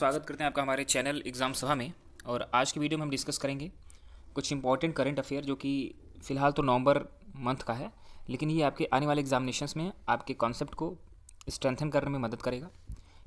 स्वागत करते हैं आपका हमारे चैनल एग्ज़ाम सभा में और आज की वीडियो में हम डिस्कस करेंगे कुछ इंपॉर्टेंट करंट अफेयर जो कि फ़िलहाल तो नवंबर मंथ का है लेकिन ये आपके आने वाले एग्जामिनेशंस में आपके कॉन्सेप्ट को स्ट्रेंथन करने में मदद करेगा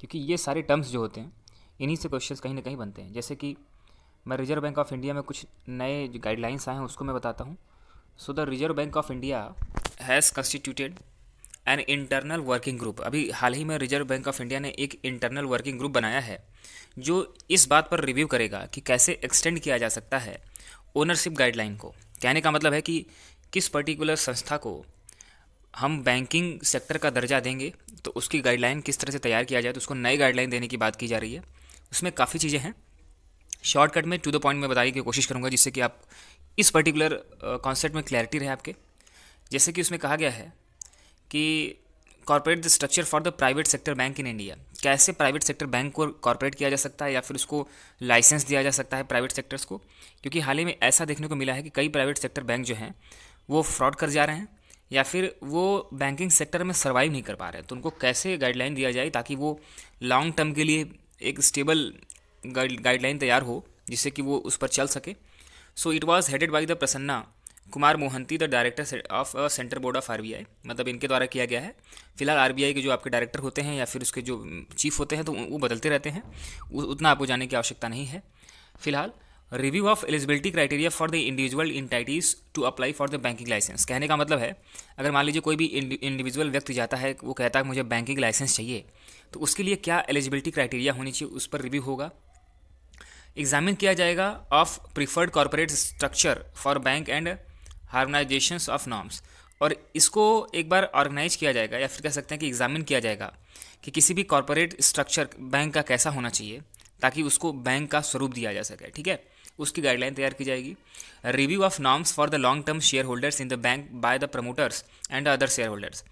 क्योंकि ये सारे टर्म्स जो होते हैं इन्हीं से क्वेश्चन कहीं ना कहीं बनते हैं जैसे कि मैं रिजर्व बैंक ऑफ इंडिया में कुछ नए गाइडलाइंस आए हैं उसको मैं बताता हूँ so the Reserve Bank of India has constituted an internal working group अभी हाल ही में रिजर्व बैंक ऑफ इंडिया ने एक इंटरनल वर्किंग ग्रुप बनाया है जो इस बात पर रिव्यू करेगा कि कैसे एक्सटेंड किया जा सकता है ओनरशिप गाइडलाइन को कहने का मतलब है कि किस पर्टिकुलर संस्था को हम बैंकिंग सेक्टर का दर्जा देंगे तो उसकी गाइडलाइन किस तरह से तैयार किया जाए तो उसको नई गाइडलाइन देने की बात की जा रही है उसमें काफ़ी चीज़ें हैं शॉर्टकट में टू द पॉइंट में बताने की कोशिश करूँगा जिससे कि आप इस पर्टिकुलर कॉन्सेप्ट में क्लैरिटी रहे आपके जैसे कि उसमें कहा गया है कि corporate structure for the private sector bank in India कैसे प्राइवेट सेक्टर बैंक को कॉरपोरेट किया जा सकता है या फिर उसको लाइसेंस दिया जा सकता है प्राइवेट सेक्टर्स को क्योंकि हाल ही में ऐसा देखने को मिला है कि कई प्राइवेट सेक्टर बैंक जो हैं वो फ्रॉड कर जा रहे हैं या फिर वो बैंकिंग सेक्टर में सर्वाइव नहीं कर पा रहे हैं तो उनको कैसे गाइडलाइन दिया जाए ताकि वो लॉन्ग टर्म के लिए एक स्टेबल गाइडलाइन तैयार हो जिससे कि वो उस पर चल सके so it was headed by the Prasanna Kumar Mohanty the director of center board of RBI मतलब इनके द्वारा किया गया है फिलहाल आरबीआई के जो आपके डायरेक्टर होते हैं या फिर उसके जो चीफ होते हैं तो वो बदलते रहते हैं उतना आपको जाने की आवश्यकता नहीं है फिलहाल review of eligibility criteria for the individual entities to apply for the banking license कहने का मतलब है अगर मान लीजिए कोई भी इंडिविजुअल व्यक्ति जाता है वो कहता है मुझे बैंकिंग लाइसेंस चाहिए तो उसके लिए क्या एलिजिबिलिटी क्राइटेरिया होनी चाहिए उस पर रिव्यू होगा एग्जामिन किया जाएगा of preferred corporate structure for bank and harmonization of norms और इसको एक बार ऑर्गेनाइज किया जाएगा या फिर कह सकते हैं कि एग्जामिन किया जाएगा कि किसी भी कॉरपोरेट स्ट्रक्चर बैंक का कैसा होना चाहिए ताकि उसको बैंक का स्वरूप दिया जा सके ठीक है उसकी गाइडलाइन तैयार की जाएगी review of norms for the long term share holders in the bank by the promoters and other share holders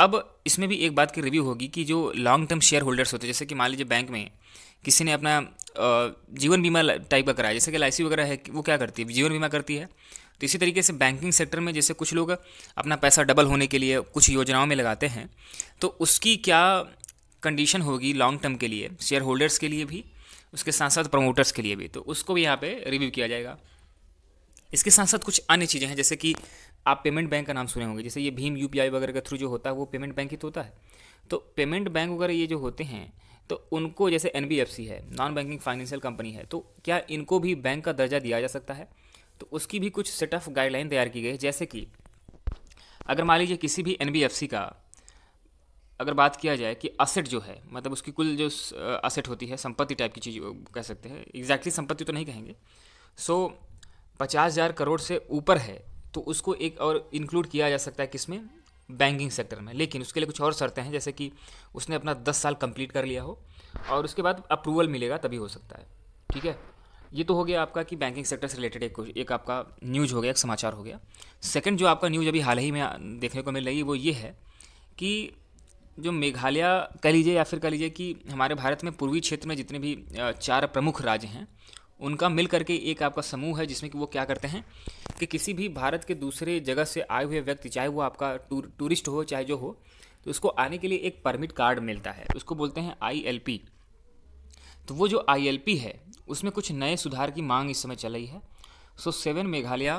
अब इसमें भी एक बात की रिव्यू होगी कि जो लॉन्ग टर्म शेयर होल्डर्स होते हैं जैसे कि मान लीजिए बैंक में किसी ने अपना जीवन बीमा टाइप का कराया जैसे कि एल वगैरह है वो क्या करती है जीवन बीमा करती है तो इसी तरीके से बैंकिंग सेक्टर में जैसे कुछ लोग अपना पैसा डबल होने के लिए कुछ योजनाओं में लगाते हैं तो उसकी क्या कंडीशन होगी लॉन्ग टर्म के लिए शेयर होल्डर्स के लिए भी उसके साथ साथ प्रमोटर्स के लिए भी तो उसको भी यहाँ पे रिव्यू किया जाएगा इसके साथ साथ कुछ अन्य चीज़ें हैं जैसे कि आप पेमेंट बैंक का नाम सुने होंगे जैसे ये भीम यू वगैरह के थ्रू जो होता है वो पेमेंट बैंक ही तो होता है तो पेमेंट बैंक वगैरह ये जो होते हैं तो उनको जैसे एन है नॉन बैंकिंग फाइनेंशियल कंपनी है तो क्या इनको भी बैंक का दर्जा दिया जा सकता है तो उसकी भी कुछ सेट ऑफ गाइडलाइन तैयार की गई जैसे कि अगर मान लीजिए किसी भी एन का अगर बात किया जाए कि असेट जो है मतलब उसकी कुल जो असेट होती है संपत्ति टाइप की चीज़ कह सकते हैं एग्जैक्टली संपत्ति तो नहीं कहेंगे सो पचास हज़ार करोड़ से ऊपर है तो उसको एक और इंक्लूड किया जा सकता है किसमें बैंकिंग सेक्टर में लेकिन उसके लिए कुछ और शर्तें हैं जैसे कि उसने अपना दस साल कंप्लीट कर लिया हो और उसके बाद अप्रूवल मिलेगा तभी हो सकता है ठीक है ये तो हो गया आपका कि बैंकिंग सेक्टर से रिलेटेड एक एक आपका न्यूज़ हो गया एक समाचार हो गया सेकंड जो आपका न्यूज़ अभी हाल ही में देखने को मिल रही है वो ये है कि जो मेघालय कह लीजिए या फिर कह लीजिए कि हमारे भारत में पूर्वी क्षेत्र में जितने भी चार प्रमुख राज्य हैं उनका मिल करके एक आपका समूह है जिसमें कि वो क्या करते हैं कि किसी भी भारत के दूसरे जगह से आए हुए व्यक्ति चाहे वो आपका टूर, टूरिस्ट हो चाहे जो हो तो उसको आने के लिए एक परमिट कार्ड मिलता है उसको बोलते हैं आई तो वो जो आई है उसमें कुछ नए सुधार की मांग इस समय चल रही है so seven Meghalaya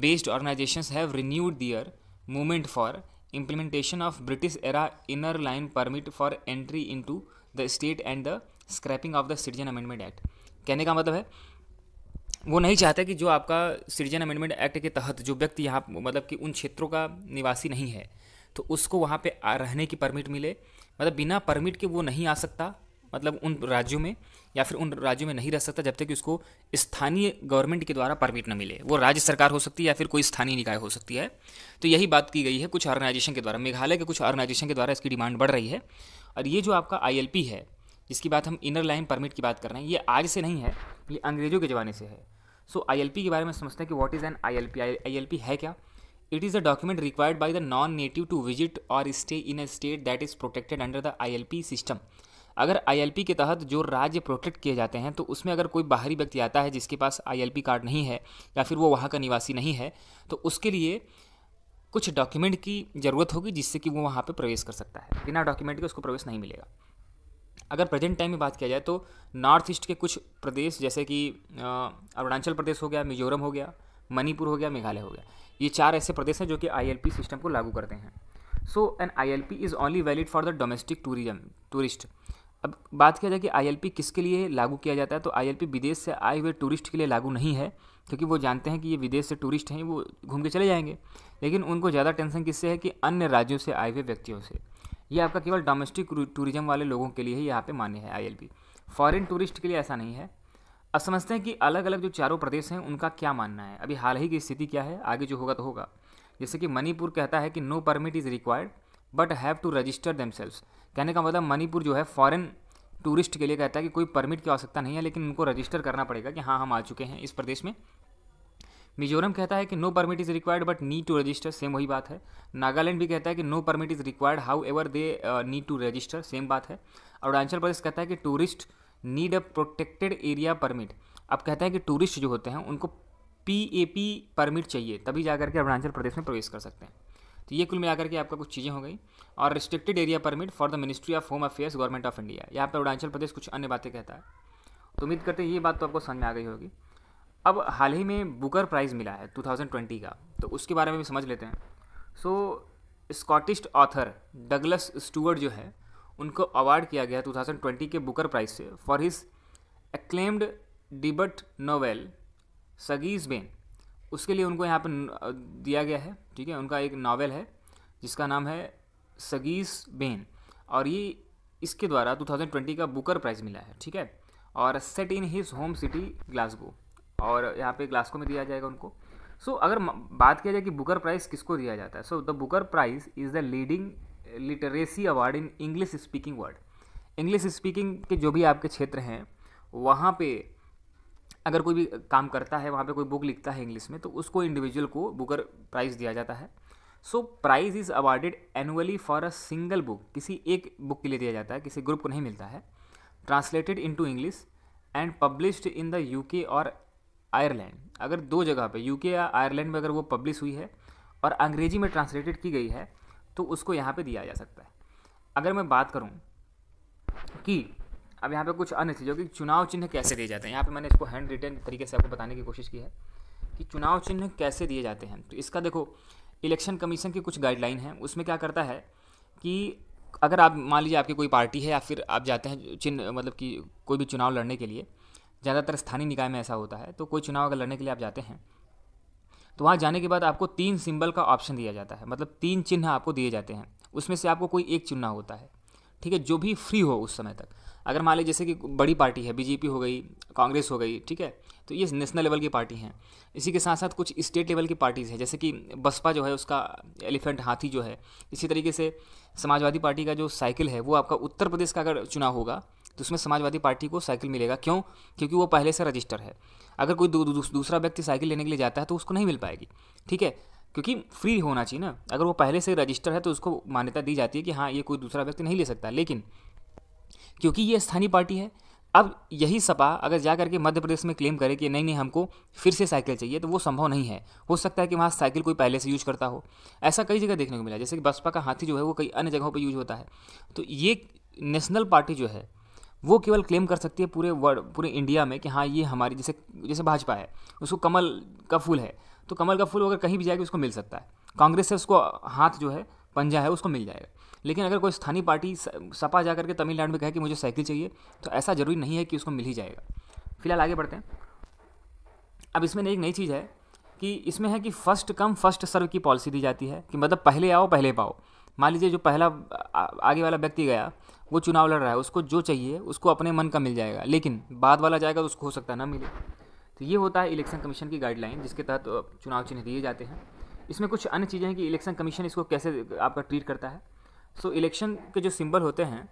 based organization have renewed their movement for implementation of British era inner line permit for entry into the state and the scrapping of the citizen amendment act कहने का मतलब है वो नहीं चाहता कि जो आपका सिटीजन अमेंडमेंट एक्ट के तहत जो व्यक्ति यहाँ मतलब कि उन क्षेत्रों का निवासी नहीं है तो उसको वहाँ पे रहने की परमिट मिले मतलब बिना परमिट के वो नहीं आ सकता मतलब उन राज्यों में या फिर उन राज्यों में नहीं रह सकता जब तक कि उसको स्थानीय गवर्नमेंट के द्वारा परमिट न मिले वो राज्य सरकार हो सकती है या फिर कोई स्थानीय निकाय हो सकती है तो यही बात की गई है कुछ ऑर्गेनाइजेशन के द्वारा मेघालय के कुछ ऑर्गेनाइजेशन के द्वारा इसकी डिमांड बढ़ रही है और ये जो आपका आई है जिसकी बात हम इनर लाइन परमिट की बात कर रहे हैं ये आज से नहीं है ये अंग्रेजों के ज़माने से है सो आई के बारे में समझते हैं कि what is an I L P है क्या it is a document required by the non native to visit और stay in a state that is protected under the I system अगर आईएलपी के तहत जो राज्य प्रोटेक्ट किए जाते हैं तो उसमें अगर कोई बाहरी व्यक्ति आता है जिसके पास आईएलपी कार्ड नहीं है या फिर वो वहाँ का निवासी नहीं है तो उसके लिए कुछ डॉक्यूमेंट की ज़रूरत होगी जिससे कि वो वहाँ पर प्रवेश कर सकता है बिना डॉक्यूमेंट के उसको प्रवेश नहीं मिलेगा अगर प्रेजेंट टाइम में बात किया जाए तो नॉर्थ ईस्ट के कुछ प्रदेश जैसे कि अरुणाचल प्रदेश हो गया मिजोरम हो गया मणिपुर हो गया मेघालय हो गया ये चार ऐसे प्रदेश हैं जो कि आईएलपी सिस्टम को लागू करते हैं so an ILP is only valid for the domestic tourism tourist अब बात किया जाए कि आईएलपी किसके लिए लागू किया जाता है तो आईएलपी विदेश से आए हुए टूरिस्ट के लिए लागू नहीं है क्योंकि वो जानते हैं कि ये विदेश से टूरिस्ट हैं वो घूम के चले जाएंगे लेकिन उनको ज़्यादा टेंशन किससे है कि अन्य राज्यों से आए हुए व्यक्तियों से ये आपका केवल डोमेस्टिक टूरिज्म वाले लोगों के लिए ही यहाँ पे मान्य है आई फॉरेन टूरिस्ट के लिए ऐसा नहीं है अब समझते हैं कि अलग अलग जो चारों प्रदेश हैं उनका क्या मानना है अभी हाल ही की स्थिति क्या है आगे जो होगा तो होगा जैसे कि मणिपुर कहता है कि no permit is required but have to register themselves कहने का मतलब मणिपुर जो है फॉरेन टूरिस्ट के लिए कहता है कि कोई परमिट की आवश्यकता नहीं है लेकिन उनको रजिस्टर करना पड़ेगा कि हाँ हम आ चुके हैं इस प्रदेश में मिजोरम कहता है कि no permit is required but need to register same वही बात है नागालैंड भी कहता है कि no permit is required however they need to register same बात है अरुणाचल प्रदेश कहता है कि tourist need a protected area permit अब कहते हैं कि टूरिस्ट जो होते हैं उनको पी ए पी परमिट चाहिए तभी जा करके अरुणाचल प्रदेश में प्रवेश कर सकते हैं तो ये कुल मिलाकर के आपका कुछ चीज़ें हो गई और restricted area permit for the ministry of home affairs government of India यहाँ पर अरुणाचल प्रदेश कुछ अन्य बातें कहता है तो उम्मीद करते हैं ये बात तो आपको समझ में आ गई होगी अब हाल ही में बुकर प्राइज़ मिला है 2020 का तो उसके बारे में भी समझ लेते हैं so Scottish author Douglas Stuart जो है उनको अवार्ड किया गया 2020 के बुकर प्राइज़ से for his acclaimed debut novel Shuggie Bain उसके लिए उनको यहाँ पर दिया गया है ठीक है उनका एक नावल है जिसका नाम है सगीस बेन और ये इसके द्वारा 2020 का बुकर प्राइज़ मिला है ठीक है और set in his home city Glasgow और यहाँ पे ग्लासगो में दिया जाएगा उनको सो so, अगर बात किया जाए कि बुकर प्राइज़ किसको दिया जाता है so the Booker prize is the leading literacy award in English speaking world English speaking के जो भी आपके क्षेत्र हैं वहाँ पे अगर कोई भी काम करता है वहाँ पे कोई बुक लिखता है इंग्लिश में तो उसको इंडिविजुअल को बुकर प्राइज़ दिया जाता है so prize is awarded annually for a single book किसी एक बुक के लिए दिया जाता है किसी ग्रुप को नहीं मिलता है translated to English and published in the K और आयरलैंड अगर दो जगह यू के या आयरलैंड में अगर वो पब्लिश हुई है और अंग्रेजी में ट्रांसलेटेड की गई है तो उसको यहाँ पे दिया जा सकता है अगर मैं बात करूँ कि अब यहाँ पे कुछ अन्य जो कि चुनाव चिन्ह कैसे दिए जाते हैं यहाँ पे मैंने इसको हैंड रिटर्न तरीके से आपको बताने की कोशिश की है कि चुनाव चिन्ह कैसे दिए जाते हैं तो इसका देखो इलेक्शन कमीशन की कुछ गाइडलाइन है उसमें क्या करता है कि अगर आप मान लीजिए आपकी कोई पार्टी है या फिर आप जाते हैं चिन्ह मतलब कि कोई भी चुनाव लड़ने के लिए ज़्यादातर स्थानीय निकाय में ऐसा होता है तो कोई चुनाव अगर लड़ने के लिए आप जाते हैं तो वहाँ जाने के बाद आपको तीन सिंबल का ऑप्शन दिया जाता है मतलब तीन चिन्ह आपको दिए जाते हैं उसमें से आपको कोई एक चुनना होता है ठीक है जो भी फ्री हो उस समय तक अगर मान लीजिए जैसे कि बड़ी पार्टी है बीजेपी हो गई कांग्रेस हो गई ठीक है तो ये नेशनल लेवल की पार्टी हैं इसी के साथ साथ कुछ स्टेट लेवल की पार्टीज़ हैं जैसे कि बसपा जो है उसका एलिफेंट हाथी जो है इसी तरीके से समाजवादी पार्टी का जो साइकिल है वो आपका उत्तर प्रदेश का अगर चुनाव होगा तो उसमें समाजवादी पार्टी को साइकिल मिलेगा क्यों क्योंकि वो पहले से रजिस्टर है अगर कोई दू, दू, दूसरा व्यक्ति साइकिल लेने के लिए जाता है तो उसको नहीं मिल पाएगी ठीक है क्योंकि फ्री होना चाहिए ना अगर वो पहले से रजिस्टर है तो उसको मान्यता दी जाती है कि हाँ ये कोई दूसरा व्यक्ति नहीं ले सकता लेकिन क्योंकि ये स्थानीय पार्टी है अब यही सपा अगर जा करके मध्य प्रदेश में क्लेम करे कि नहीं नहीं हमको फिर से साइकिल चाहिए तो वो संभव नहीं है हो सकता है कि वहाँ साइकिल कोई पहले से यूज करता हो ऐसा कई जगह देखने को मिला जैसे कि बसपा का हाथी जो है वो कई अन्य जगहों पर यूज होता है तो ये नेशनल पार्टी जो है वो केवल क्लेम कर सकती है पूरे वर्ल्ड पूरे इंडिया में कि हाँ ये हमारी जैसे जैसे भाजपा है उसको कमल का फूल है तो कमल का फूल अगर कहीं भी जाएगा उसको मिल सकता है कांग्रेस से उसको हाथ जो है पंजा है उसको मिल जाएगा लेकिन अगर कोई स्थानीय पार्टी सपा जा करके तमिलनाडु में कहे कि मुझे साइकिल चाहिए तो ऐसा ज़रूरी नहीं है कि उसको मिल ही जाएगा फिलहाल आगे बढ़ते हैं अब इसमें एक नई चीज़ है कि इसमें है कि फ़र्स्ट कम फर्स्ट सर्व की पॉलिसी दी जाती है कि मतलब पहले आओ पहले पाओ मान लीजिए जो पहला आगे वाला व्यक्ति गया वो चुनाव लड़ रहा है उसको जो चाहिए उसको अपने मन का मिल जाएगा लेकिन बाद वाला जाएगा तो उसको हो सकता है ना मिले तो ये होता है इलेक्शन कमीशन की गाइडलाइन जिसके तहत चुनाव चिन्ह दिए जाते हैं इसमें कुछ अन्य चीज़ें हैं कि इलेक्शन कमीशन इसको कैसे आपका ट्रीट करता है सो इलेक्शन के जो सिंबल होते हैं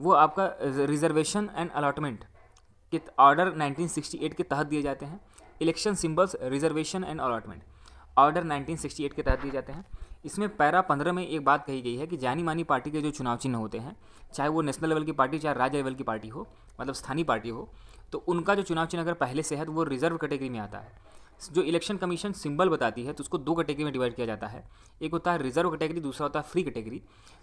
वो आपका रिजर्वेशन एंड अलाटमेंट के ऑर्डर 1968 के तहत दिए जाते हैं election symbols reservation and allotment order 1968 के तहत दिए जाते हैं इसमें पैरा पंद्रह में एक बात कही गई है कि जानी मानी पार्टी के जो चुनाव चिन्ह होते हैं चाहे वो नेशनल लेवल की पार्टी चाहे राज्य लेवल की पार्टी हो मतलब स्थानीय पार्टी हो तो उनका जो चुनाव चिन्ह अगर पहले से है तो वो रिजर्व कैटेगरी में आता है जो इलेक्शन कमीशन सिंबल बताती है तो उसको दो कैटेगरी में डिवाइड किया जाता है एक होता है रिजर्व कैटेगरी दूसरा होता है फ्री कैटेगरी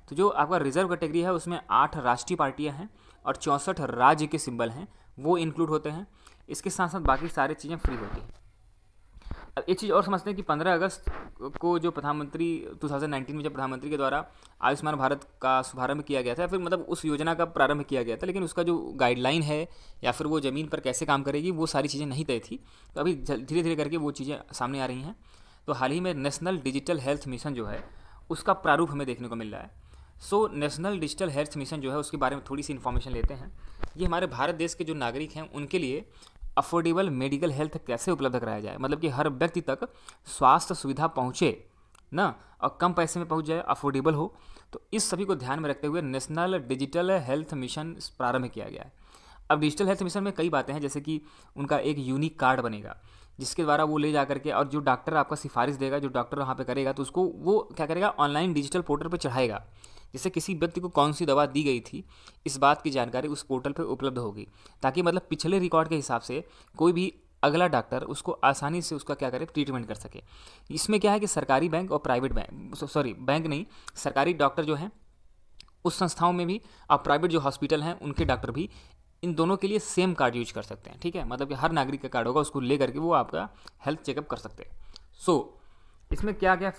तो जो आपका रिजर्व कैटेगरी है उसमें आठ राष्ट्रीय पार्टियाँ हैं और चौंसठ राज्य के सिंबल हैं वो इंक्लूड होते हैं इसके साथ साथ बाकी सारी चीज़ें फ्री होती हैं अब एक चीज़ और समझते हैं कि 15 अगस्त को जो प्रधानमंत्री 2019 में जब प्रधानमंत्री के द्वारा आयुष्मान भारत का शुभारंभ किया गया था फिर मतलब उस योजना का प्रारंभ किया गया था लेकिन उसका जो गाइडलाइन है या फिर वो ज़मीन पर कैसे काम करेगी वो सारी चीज़ें नहीं तय थी तो अभी धीरे धीरे करके वो चीज़ें सामने आ रही हैं तो हाल ही में नेशनल डिजिटल हेल्थ मिशन जो है उसका प्रारूप हमें देखने को मिल रहा है so national digital health mission जो है उसके बारे में थोड़ी सी इन्फॉर्मेशन लेते हैं ये हमारे भारत देश के जो नागरिक हैं उनके लिए अफोर्डेबल मेडिकल हेल्थ कैसे उपलब्ध कराया जाए मतलब कि हर व्यक्ति तक स्वास्थ्य सुविधा पहुँचे ना और कम पैसे में पहुँच जाए अफोर्डेबल हो तो इस सभी को ध्यान में रखते हुए नेशनल डिजिटल हेल्थ मिशन प्रारंभ किया गया है अब डिजिटल हेल्थ मिशन में कई बातें हैं जैसे कि उनका एक यूनिक कार्ड बनेगा जिसके द्वारा वो ले जा करके और जो डॉक्टर आपका सिफारिश देगा जो डॉक्टर वहाँ पे करेगा तो उसको वो क्या करेगा ऑनलाइन डिजिटल पोर्टल पर चढ़ाएगा जैसे किसी व्यक्ति को कौन सी दवा दी गई थी इस बात की जानकारी उस पोर्टल पर उपलब्ध होगी ताकि मतलब पिछले रिकॉर्ड के हिसाब से कोई भी अगला डॉक्टर उसको आसानी से उसका क्या करे ट्रीटमेंट कर सके इसमें क्या है कि सरकारी बैंक और प्राइवेट बैंक सॉरी बैंक नहीं सरकारी डॉक्टर जो हैं उस संस्थाओं में भी और प्राइवेट जो हॉस्पिटल हैं उनके डॉक्टर भी इन दोनों के लिए सेम कार्ड यूज कर सकते हैं ठीक है मतलब कि हर नागरिक का कार्ड होगा उसको ले करके वो आपका हेल्थ चेकअप कर सकते हैं सो so, इसमें क्या क्या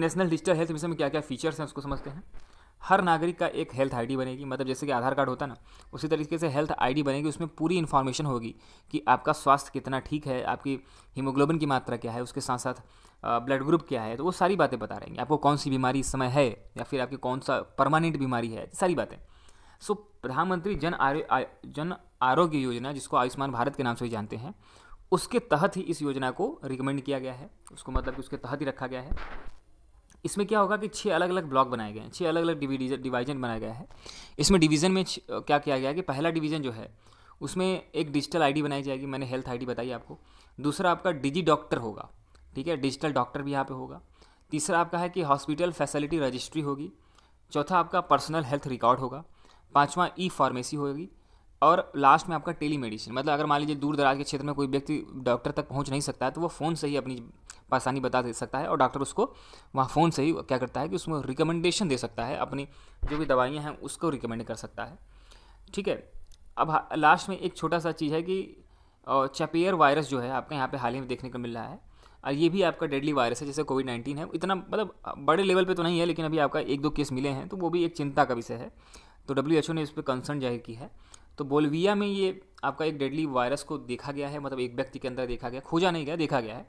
नेशनल डिजिटल हेल्थ मिशन में क्या क्या फीचर्स हैं उसको समझते हैं हर नागरिक का एक हेल्थ आईडी बनेगी मतलब जैसे कि आधार कार्ड होता ना उसी तरीके से हेल्थ आईडी बनेगी उसमें पूरी इन्फॉर्मेशन होगी कि आपका स्वास्थ्य कितना ठीक है आपकी हीमोग्लोबिन की मात्रा क्या है उसके साथ साथ ब्लड ग्रुप क्या है तो वो सारी बातें बता रहेंगी आपको कौन सी बीमारी इस समय है या फिर आपकी कौन सा परमानेंट बीमारी है सारी बातें सो प्रधानमंत्री जन आरो जन आरोग्य योजना जिसको आयुष्मान भारत के नाम से भी जानते हैं उसके तहत ही इस योजना को रिकमेंड किया गया है उसको मतलब कि उसके तहत ही रखा गया है इसमें क्या होगा कि छः अलग अलग ब्लॉक बनाए गए हैं छः अलग अलग डिवीजन डिवाइजन बनाया गया है इसमें डिवीज़न में क्या किया गया कि पहला डिवीज़न जो है उसमें एक डिजिटल आईडी बनाई जाएगी मैंने हेल्थ आईडी बताई आपको दूसरा आपका डिजी डॉक्टर होगा ठीक है डिजिटल डॉक्टर भी यहाँ पे होगा तीसरा आपका है कि हॉस्पिटल फैसिलिटी रजिस्ट्री होगी चौथा आपका पर्सनल हेल्थ रिकॉर्ड होगा पाँचवा ई फार्मेसी होगी और लास्ट में आपका टेली मेडिसिन मतलब अगर मान लीजिए दूर दराज के क्षेत्र में कोई व्यक्ति डॉक्टर तक पहुंच नहीं सकता है तो वो फ़ोन से ही अपनी परेशानी बता दे सकता है और डॉक्टर उसको वहाँ फ़ोन से ही क्या करता है कि उसमें रिकमेंडेशन दे सकता है अपनी जो भी दवाइयाँ हैं उसको रिकमेंड कर सकता है ठीक है अब लास्ट में एक छोटा सा चीज़ है कि चपेयर वायरस जो है आपका यहाँ पे हाल ही में देखने को मिल रहा है और ये भी आपका डेडली वायरस है जैसे कोविड नाइन्टीन है इतना मतलब बड़े लेवल पे तो नहीं है लेकिन अभी आपका एक दो केस मिले हैं तो वो भी एक चिंता का विषय है तो डब्ल्यू एच ओ ने इस पर कंसर्न जाहिर की है तो बोलविया में ये आपका एक डेडली वायरस को देखा गया है मतलब एक व्यक्ति के अंदर देखा गया खोजा नहीं गया देखा गया है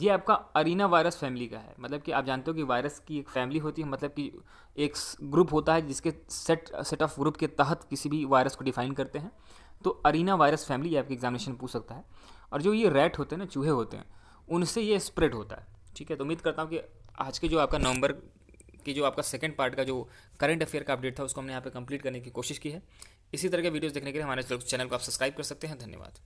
ये आपका अरीना वायरस फैमिली का है मतलब कि आप जानते हो कि वायरस की एक फैमिली होती है मतलब कि एक ग्रुप होता है जिसके सेट सेट ऑफ ग्रुप के तहत किसी भी वायरस को डिफाइन करते हैं तो अरीना वायरस फैमिली आपके एग्जामिनेशन पूछ सकता है और जो ये रैट होते हैं ना चूहे होते हैं उनसे ये स्प्रेड होता है ठीक है तो उम्मीद करता हूँ कि आज के जो आपका नवंबर की जो आपका सेकेंड पार्ट का जो करंट अफेयर का अपडेट था उसको हमने यहाँ पर कंप्लीट करने की कोशिश की है इसी तरह के वीडियोस देखने के लिए हमारे चैनल को आप सब्सक्राइब कर सकते हैं धन्यवाद